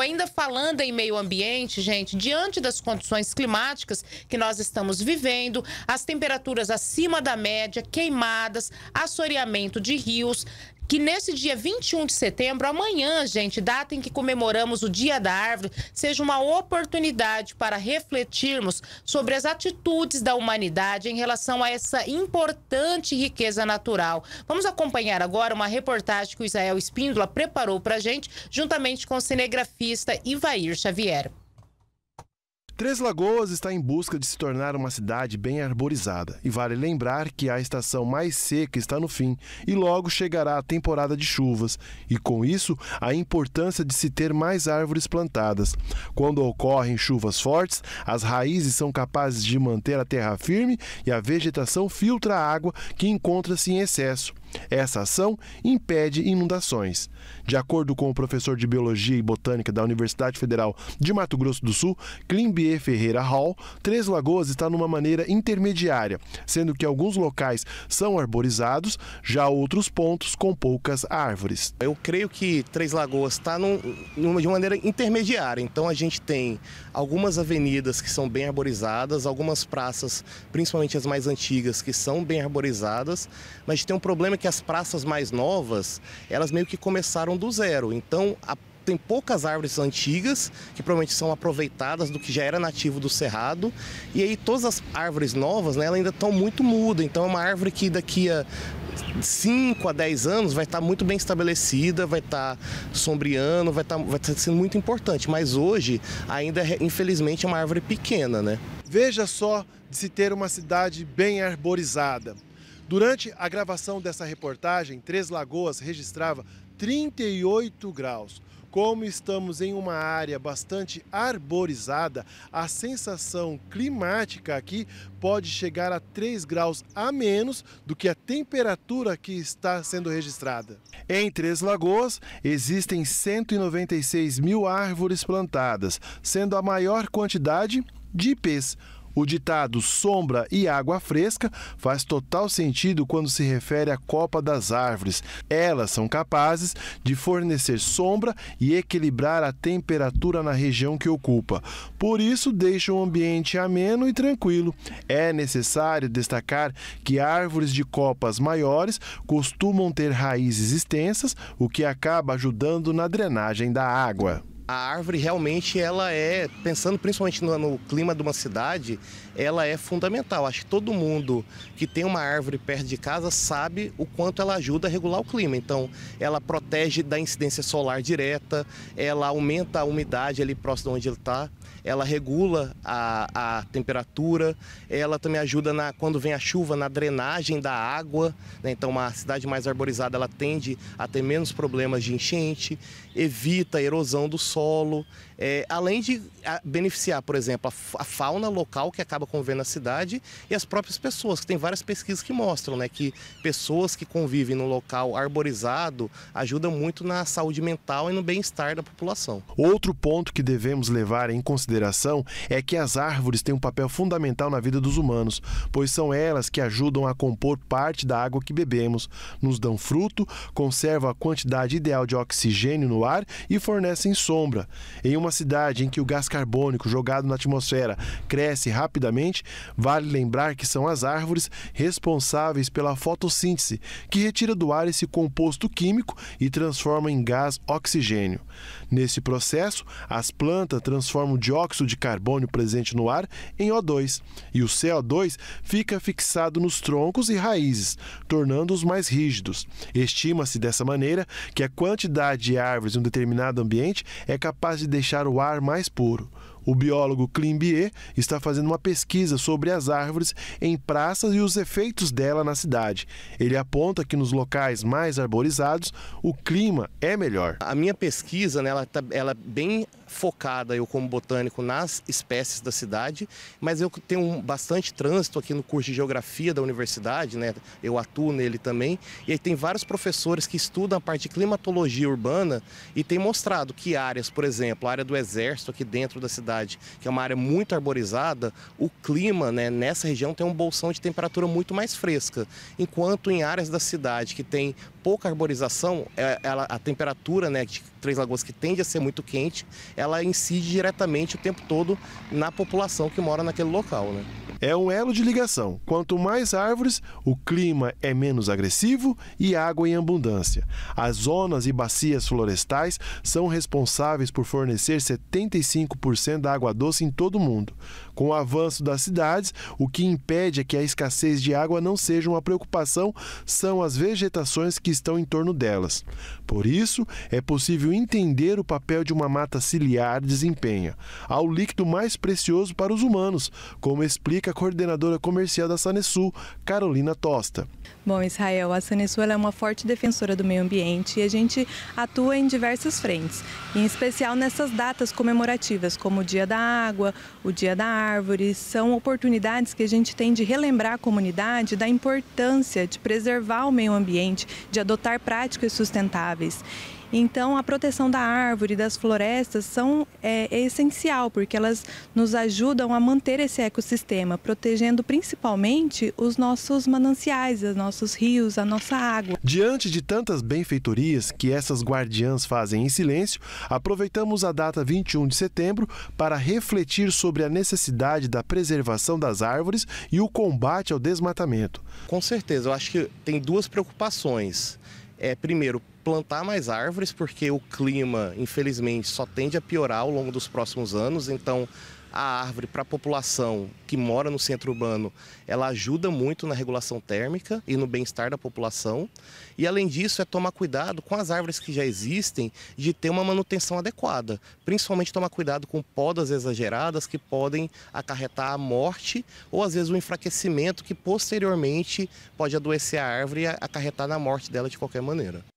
ainda falando em meio ambiente, gente, diante das condições climáticas que nós estamos vivendo, as temperaturas acima da média, queimadas, assoreamento de rios, que nesse dia 21 de setembro, amanhã, gente, data em que comemoramos o Dia da Árvore, seja uma oportunidade para refletirmos sobre as atitudes da humanidade em relação a essa importante riqueza natural. Vamos acompanhar agora uma reportagem que o Israel Espíndola preparou para a gente, juntamente com o cinegrafista Ivair Xavier. Três Lagoas está em busca de se tornar uma cidade bem arborizada, e vale lembrar que a estação mais seca está no fim e logo chegará a temporada de chuvas, e com isso a importância de se ter mais árvores plantadas. Quando ocorrem chuvas fortes, as raízes são capazes de manter a terra firme e a vegetação filtra a água que encontra-se em excesso. Essa ação impede inundações. De acordo com o professor de Biologia e Botânica da Universidade Federal de Mato Grosso do Sul, Climbier Ferreira Hall, Três Lagoas está numa maneira intermediária, sendo que alguns locais são arborizados, já outros pontos com poucas árvores. Eu creio que Três Lagoas está de maneira intermediária, então a gente tem algumas avenidas que são bem arborizadas, algumas praças, principalmente as mais antigas, que são bem arborizadas, mas tem um problema que que as praças mais novas, elas meio que começaram do zero. Então, a tem poucas árvores antigas que provavelmente são aproveitadas do que já era nativo do cerrado e aí todas as árvores novas né, ainda estão muito mudas então é uma árvore que daqui a 5 a 10 anos vai estar tá muito bem estabelecida, vai estar tá sombreando, vai estar, tá, vai estar sendo muito importante, mas hoje ainda é, infelizmente é uma árvore pequena, né? Veja só de se ter uma cidade bem arborizada. Durante a gravação dessa reportagem, Três Lagoas registrava 38 graus. Como estamos em uma área bastante arborizada, a sensação climática aqui pode chegar a 3 graus a menos do que a temperatura que está sendo registrada. Em Três Lagoas, existem 196 mil árvores plantadas, sendo a maior quantidade de ipês. O ditado sombra e água fresca faz total sentido quando se refere à copa das árvores. Elas são capazes de fornecer sombra e equilibrar a temperatura na região que ocupa. Por isso, deixam o ambiente ameno e tranquilo. É necessário destacar que árvores de copas maiores costumam ter raízes extensas, o que acaba ajudando na drenagem da água a árvore realmente ela é, pensando principalmente no, no, clima de uma cidade, ela é fundamental. Acho que todo mundo que tem uma árvore perto de casa sabe o quanto ela ajuda a regular o clima. Então, ela protege da incidência solar direta, ela aumenta a umidade ali próximo de onde ele está ela regula a, a temperatura, ela também ajuda na, quando vem a chuva na drenagem da água. Né? Então, uma cidade mais arborizada ela tende a ter menos problemas de enchente, evita a erosão do solo, é, além de beneficiar, por exemplo, a, a fauna local que acaba convivendo na cidade e as próprias pessoas, que tem várias pesquisas que mostram né, que pessoas que convivem no local arborizado ajudam muito na saúde mental e no bem-estar da população. Outro ponto que devemos levar em consideração consideração é que as árvores têm um papel fundamental na vida dos humanos, pois são elas que ajudam a compor parte da água que bebemos, nos dão fruto, conservam a quantidade ideal de oxigênio no ar e fornecem sombra. Em uma cidade em que o gás carbônico jogado na atmosfera cresce rapidamente, vale lembrar que são as árvores responsáveis pela fotossíntese, que retira do ar esse composto químico e transforma em gás oxigênio. Nesse processo, as plantas transformam dióxido óxido de carbono presente no ar em O2, e o CO2 fica fixado nos troncos e raízes, tornando-os mais rígidos. Estima-se dessa maneira que a quantidade de árvores em um determinado ambiente é capaz de deixar o ar mais puro. O biólogo Climbier está fazendo uma pesquisa sobre as árvores em praças e os efeitos dela na cidade. Ele aponta que nos locais mais arborizados o clima é melhor. A minha pesquisa, né, ela, tá, ela é bem focada, eu como botânico, nas espécies da cidade, mas eu tenho bastante trânsito aqui no curso de Geografia da universidade, né? eu atuo nele também, e aí tem vários professores que estudam a parte de climatologia urbana e tem mostrado que áreas, por exemplo, a área do Exército aqui dentro da cidade, que é uma área muito arborizada, o clima né, nessa região tem um bolsão de temperatura muito mais fresca, enquanto em áreas da cidade que tem pouca arborização, é, ela, a temperatura né, de Três Lagoas, que tende a ser muito quente, ela incide diretamente o tempo todo na população que mora naquele local. Né? É um elo de ligação. Quanto mais árvores, o clima é menos agressivo e água em abundância. As zonas e bacias florestais são responsáveis por fornecer 75% da água doce em todo o mundo. Com o avanço das cidades, o que impede é que a escassez de água não seja uma preocupação são as vegetações que estão em torno delas. Por isso, é possível entender o papel de uma mata ciliar desempenha, ao líquido mais precioso para os humanos, como explica a coordenadora comercial da Sanesul, Carolina Tosta. Bom, Israel, a Sanesul é uma forte defensora do meio ambiente e a gente atua em diversas frentes, em especial nessas datas comemorativas, como o Dia da Água, o Dia da Árvore, são oportunidades que a gente tem de relembrar a comunidade da importância de preservar o meio ambiente, de adotar práticas sustentáveis. Então, a proteção da árvore, das florestas, são, é, é essencial, porque elas nos ajudam a manter esse ecossistema, protegendo principalmente os nossos mananciais, os nossos rios, a nossa água. Diante de tantas benfeitorias que essas guardiãs fazem em silêncio, aproveitamos a data 21 de setembro para refletir sobre a necessidade da preservação das árvores e o combate ao desmatamento. Com certeza, eu acho que tem duas preocupações. É, primeiro, plantar mais árvores, porque o clima, infelizmente, só tende a piorar ao longo dos próximos anos. Então, a árvore para a população que mora no centro urbano, ela ajuda muito na regulação térmica e no bem-estar da população. E além disso, é tomar cuidado com as árvores que já existem de ter uma manutenção adequada, principalmente tomar cuidado com podas exageradas que podem acarretar a morte ou às vezes o um enfraquecimento que posteriormente pode adoecer a árvore e acarretar na morte dela de qualquer maneira.